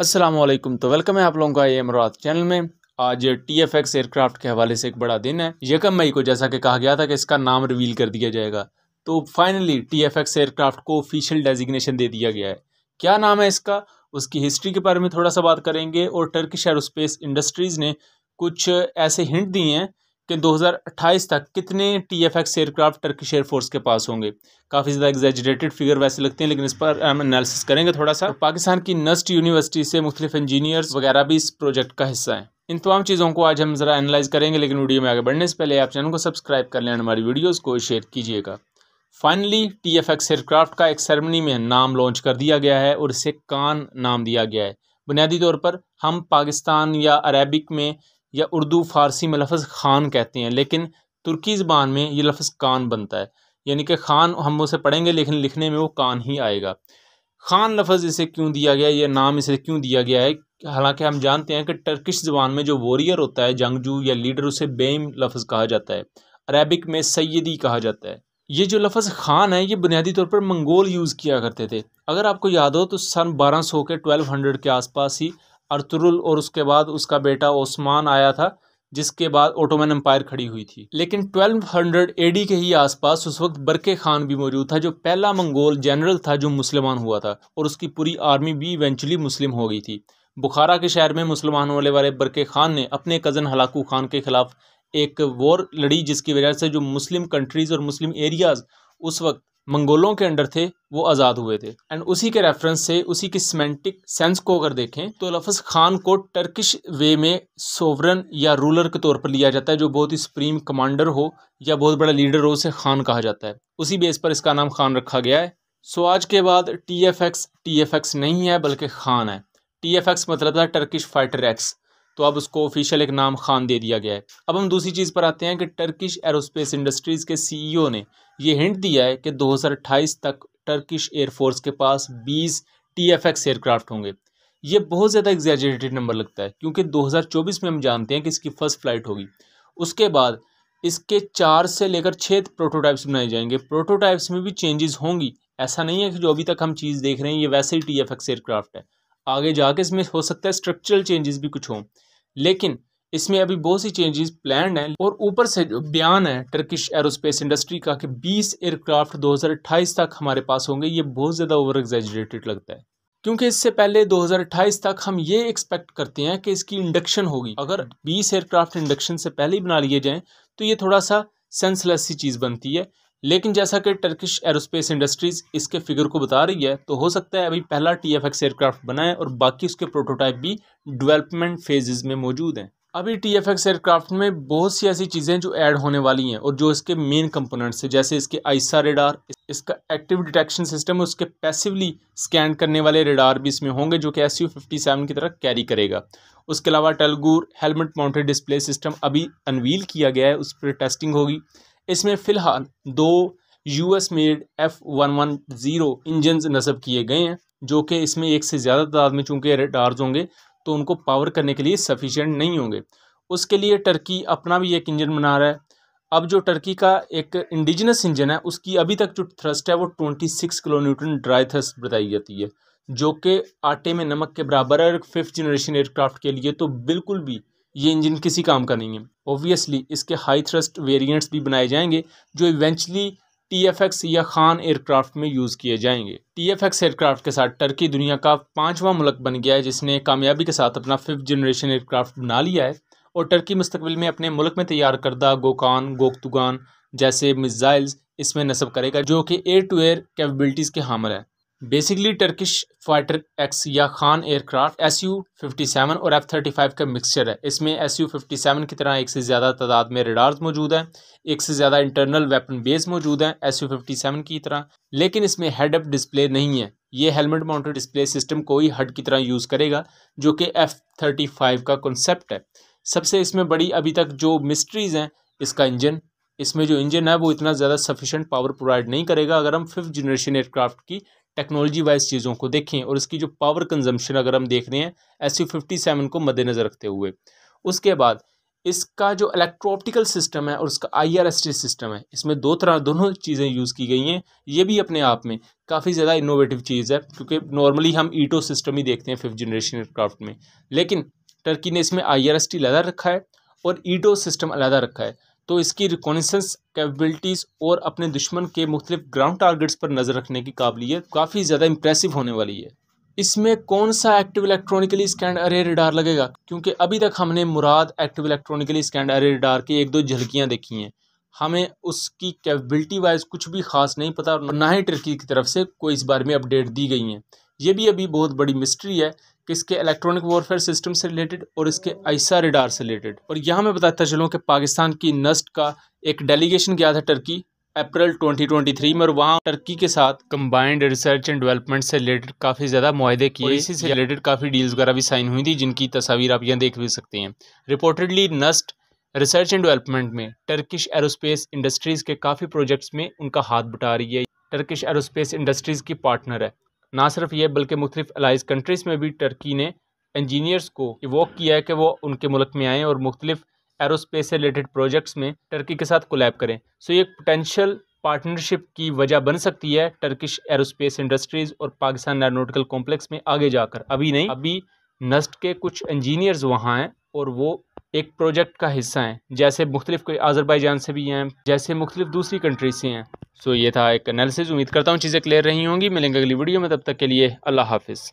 असलम तो वेलकम है आप लोगों का ये अमरात चैनल में आज टी एफ एक्स एयरक्राफ्ट के हवाले से एक बड़ा दिन है यकम मई को जैसा कि कहा गया था कि इसका नाम रिवील कर दिया जाएगा तो finally T F X aircraft को ऑफिशियल डेजिग्नेशन दे दिया गया है क्या नाम है इसका उसकी हिस्ट्री के बारे में थोड़ा सा बात करेंगे और टर्किश एरोस्पेस इंडस्ट्रीज़ ने कुछ ऐसे हिंट दिए हैं कि 2028 तक कितने T F X aircraft Turkish air force के पास होंगे काफ़ी ज़्यादा एग्जेजरेटेड फिगर वैसे लगते हैं लेकिन इस पर हम एनालिसिस करेंगे थोड़ा सा तो पाकिस्तान की नस्ट यूनिवर्सिटी से मुख्तलिफ इंजीनियर्स वगैरह भी इस प्रोजेक्ट का हिस्सा हैं इन तमाम चीज़ों को आज हम ज़रा एनालाइज करेंगे लेकिन वीडियो में आगे बढ़ने से पहले आप चैनल को सब्सक्राइब कर लें हमारी वीडियोज़ को शेयर कीजिएगा finally T F X aircraft का एक सेरेमनी में नाम लॉन्च कर दिया गया है और इसे कान नाम दिया गया है बुनियादी तौर पर हम पाकिस्तान या अरेबिक में या उर्दू फ़ारसी में लफ्ज़ ख़ान कहते हैं लेकिन तुर्की ज़बान में ये लफ्ज़ कान बनता है यानी कि ख़ान हम उसे पढ़ेंगे लेकिन लिखने में वो कान ही आएगा ख़ान लफ्ज़ इसे क्यों दिया गया या नाम इसे क्यों दिया गया है हालांकि हम जानते हैं कि टर्किश ज़बान में जो वॉरियर होता है जंगजू या लीडर उसे बेम लफ्ज़ कहा जाता है अरेबिक में सैदी कहा जाता है ये जो लफ्ज़ खान है ये बुनियादी तौर पर मंगोल यूज़ किया करते थे अगर आपको याद हो तो सन 1200 के 1200 के आसपास ही अर्तुरुल और उसके बाद उसका बेटा ओस्मान आया था जिसके बाद ओटोमन एम्पायर खड़ी हुई थी लेकिन 1200 एडी के ही आसपास उस वक्त बरके खान भी मौजूद था जो पहला मंगोल जनरल था जो मुसलमान हुआ था और उसकी पूरी आर्मी भी इवेंचुअली मुस्लिम हो गई थी बुखारा के शहर में मुसलमान होने वाले बरके खान ने अपने कज़न हलाकू खान के ख़िलाफ़ एक वॉर लड़ी जिसकी वजह से जो मुस्लिम कंट्रीज़ और मुस्लिम एरियाज़ उस वक्त मंगोलों के अंडर थे वो आज़ाद हुए थे एंड उसी के रेफरेंस से उसी की सीमेंटिक सेंस को अगर देखें तो लफज खान को टर्किश वे में सोवरन या रूलर के तौर पर लिया जाता है जो बहुत ही सुप्रीम कमांडर हो या बहुत बड़ा लीडर हो उसे खान कहा जाता है उसी बेस पर इसका नाम खान रखा गया है सो आज के बाद T F X T F X नहीं है बल्कि खान है टी एफ एक्स मतलब था टर्किश फाइटर एक्स तो अब उसको ऑफिशियल एक नाम खान दे दिया गया है अब हम दूसरी चीज़ पर आते हैं कि टर्किश एरोस्पेस इंडस्ट्रीज़ के सीईओ ने ये हिंट दिया है कि 2028 तक टर्किश एयरफोर्स के पास 20 टीएफएक्स एयरक्राफ्ट होंगे ये बहुत ज़्यादा एग्जैजरेटेड नंबर लगता है क्योंकि दो में हम जानते हैं कि इसकी फ़र्स्ट फ्लाइट होगी उसके बाद इसके चार से लेकर छः प्रोटोटाइप्स बनाए जाएंगे प्रोटोटाइप्स में भी चेंजेस होंगी ऐसा नहीं है कि जो अभी तक हम चीज़ देख रहे हैं ये वैसे ही टी एफ एक्स एयरक्राफ्ट है आगे जाके इसमें हो सकता है स्ट्रक्चरल चेंजेस भी कुछ हों लेकिन इसमें अभी बहुत सी चेंजेस प्लान हैं और ऊपर से जो बयान है टर्किश एरोस्पेस इंडस्ट्री का कि 20 एयरक्राफ्ट 2028 तक हमारे पास होंगे ये बहुत ज़्यादा ओवर एग्जेजरेटेड लगता है क्योंकि इससे पहले 2028 तक हम ये एक्सपेक्ट करते हैं कि इसकी इंडक्शन होगी अगर 20 एयरक्राफ्ट इंडक्शन से पहले ही बना लिए जाएँ तो ये थोड़ा सा सेंसलेस सी चीज़ बनती है लेकिन जैसा कि टर्किश एरोस्पेस इंडस्ट्रीज़ इसके फिगर को बता रही है तो हो सकता है अभी पहला टी एफ एक्स एयरक्राफ्ट बनाए और बाकी उसके प्रोटोटाइप भी डेवलपमेंट फेजेस में मौजूद हैं अभी टी एफ एक्स एयरक्राफ्ट में बहुत सी ऐसी चीज़ें जो ऐड होने वाली हैं और जो इसके मेन कंपोनेंट्स हैं जैसे इसके आइसा रेडार इसका एक्टिव डिटेक्शन सिस्टम उसके पैसिवली स्कैन करने वाले रेडार भी इसमें होंगे जो कि एस यू फिफ्टी सेवन की तरह कैरी करेगा उसके अलावा टेलगूर हेलमेट माउंटेड डिस्प्ले सिस्टम अभी अनवील किया गया है उस पर टेस्टिंग होगी इसमें फ़िलहाल दो U S made F one one zero engine नस्ब किए गए हैं जो कि इसमें एक से ज़्यादा तादाद में चूँकि रेडार्स होंगे तो उनको पावर करने के लिए सफिशेंट नहीं होंगे उसके लिए टर्की अपना भी एक इंजन बना रहा है अब जो टर्की का एक इंडिजिनस इंजन है उसकी अभी तक जो थ्रस्ट है वो twenty six kilo dry thrust बताई जाती है जो कि आटे में नमक के बराबर है फिफ्थ जनरेशन एयरक्राफ्ट के लिए तो बिल्कुल भी ये इंजन किसी काम का नहीं है ऑब्वियसली इसके हाई थ्रस्ट वेरियंट्स भी बनाए जाएंगे जो इवेंचुअली टी एफ एक्स या खान एयरक्राफ्ट में यूज़ किए जाएंगे टी एफ एक्स एयरक्राफ्ट के साथ टर्की दुनिया का पाँचवा मुल्क बन गया है जिसने कामयाबी के साथ अपना फिफ्थ जनरेशन एयरक्राफ्ट बना लिया है और टर्की मुस्तबिल में अपने मुल्क में तैयार करदा गोकान गोकतुगान जैसे मिज़ाइल्स इसमें नस्ब करेगा जो कि एयर टू एयर कैपबिलिटीज़ के हामर है बेसिकली टर्किश फाइटर एक्स या Kaan aircraft S U fifty seven और एफ थर्टी फाइव का मिक्सचर है इसमें एस यू फिफ्टी सेवन की तरह एक से ज़्यादा तादाद में रेडार्स मौजूद हैं एक से ज़्यादा इंटरनल वेपन बेस मौजूद हैं एस यू फिफ्टी सेवन की तरह लेकिन इसमें हेड अप डिस्प्ले नहीं है ये हेलमेट माउंटेड डिस्प्ले सिस्टम को ही हड की तरह यूज़ करेगा जो कि एफ थर्टी फाइव का कॉन्सेप्ट है सबसे इसमें बड़ी अभी तक जो मिस्ट्रीज़ हैं इसका इंजन इसमें जो इंजन है वो इतना ज़्यादा सफिशेंट पावर प्रोवाइड नहीं करेगा अगर हम फिफ्थ जनरेशन एयरक्राफ्ट की टेक्नोलॉजी वाइज चीज़ों को देखें और इसकी जो पावर कंजम्पशन अगर हम देख रहे हैं एस यू फिफ्टी सेवन को मद्देनज़र रखते हुए उसके बाद इसका जो इलेक्ट्रोप्टिकल सिस्टम है और उसका आईआरएसटी सिस्टम है इसमें दो तरह दोनों चीज़ें यूज़ की गई हैं ये भी अपने आप में काफ़ी ज़्यादा इनोवेटिव चीज़ है क्योंकि नॉर्मली हम ईटो e सिस्टम ही देखते हैं फिफ्थ जनरेशन एयरक्राफ्ट में लेकिन टर्की ने इसमें आई आर एस टी अलहदा रखा है और ईटो सिस्टम अलहदा रखा है तो इसकी रिकॉनिसेंस कैपेबिलिटीज़ और अपने दुश्मन के मुख्तलिफ ग्राउंड टारगेट्स पर नज़र रखने की काबिलियत काफ़ी ज़्यादा इंप्रेसिव होने वाली है इसमें कौन सा active electronically scanned array radar लगेगा क्योंकि अभी तक हमने मुराद active electronically scanned array radar की एक दो झलकियाँ देखी हैं हमें उसकी कैपेबिलिटी वाइज कुछ भी खास नहीं पता और ना ही टर्की की तरफ से कोई इस बारे में अपडेट दी गई हैं ये भी अभी बहुत बड़ी मिस्ट्री है किसके इलेक्ट्रॉनिक वॉरफेयर सिस्टम से रिलेटेड और इसके ऐसा रिडार से रिलेटेड और यहाँ मैं बताता चलूँ कि पाकिस्तान की नस्ट का एक डेलीगेशन गया था टर्की अप्रैल 2023 में और वहाँ टर्की के साथ कंबाइंड रिसर्च एंड डेवलपमेंट से रिलेटेड काफ़ी ज़्यादा माहदे किए इसी से रिलेटेड काफ़ी डील्स वगैरह भी साइन हुई थी जिनकी तस्वीर आप यहाँ देख भी सकते हैं reportedly NUST research and development में टर्किश एरोस्पेस इंडस्ट्रीज़ के काफ़ी प्रोजेक्ट्स में उनका हाथ बटा रही है टर्किश एरोस्पेस इंडस्ट्रीज़ की पार्टनर है ना सिर्फ ये बल्कि मुख्तफ अलाइज कंट्रीज़ में भी टर्की ने इंजीनियर्स को वॉक किया है कि वो उनके मुल्क में आएँ और मुख्तलिफ एरोस्पेस से रिलेटेड प्रोजेक्ट्स में टर्की के साथ कोलैब करें सो ये पोटेंशियल पार्टनरशिप की वजह बन सकती है टर्किश एरोस्पेस इंडस्ट्रीज़ और पाकिस्तान एरोनोटिकल कॉम्प्लेक्स में आगे जाकर अभी नहीं अभी नस्ट के कुछ इंजीनियर्स वहाँ हैं और वो एक प्रोजेक्ट का हिस्सा हैं जैसे मुख्तलिफ कोई जान से भी हैं जैसे मुख्तलिफ दूसरी कंट्रीज से हैं सो ये था एक एनालिसिस उम्मीद करता हूँ चीज़ें क्लियर रही होंगी मिलेंगे अगली वीडियो में तब तक के लिए अल्लाह हाफिज़